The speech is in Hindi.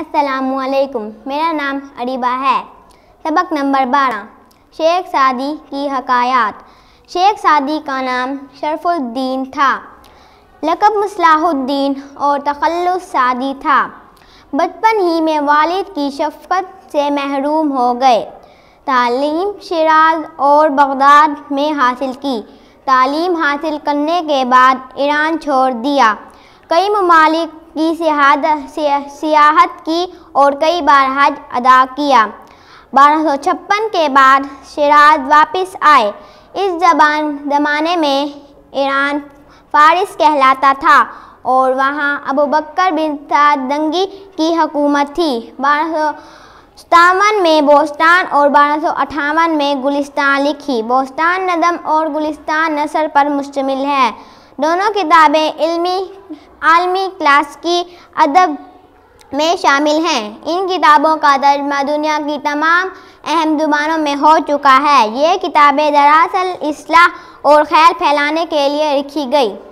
असलकुम मेरा नाम अरीबा है सबक नंबर बारह शेख सादी की हकायात शेख सादी का नाम शरफुद्दीन था लकब मुसलाहुद्दीन और तखलस सादी था बचपन ही में वालिद की शफकत से महरूम हो गए तालीम शराज और बगदाद में हासिल की तालीम हासिल करने के बाद ईरान छोड़ दिया कई ममालिक की सियाहत की और कई बार हज अदा किया बारह के बाद शराज वापस आए इस जबान जमाने में ईरान फारिस कहलाता था और वहाँ अबू बकर बिन दंगी की हकूमत थी बारह सतावन में बोस्तान और बारह में गुलिस्तान लिखी बोस्तान नदम और गुलिस्तान नसर पर मुश्तमिल है दोनों किताबें इल्मी आलमी क्लास की अदब में शामिल हैं इन किताबों का तर्जमा दुनिया की तमाम अहम जुबानों में हो चुका है ये किताबें दरअसल असलाह और खैर फैलाने के लिए लिखी गई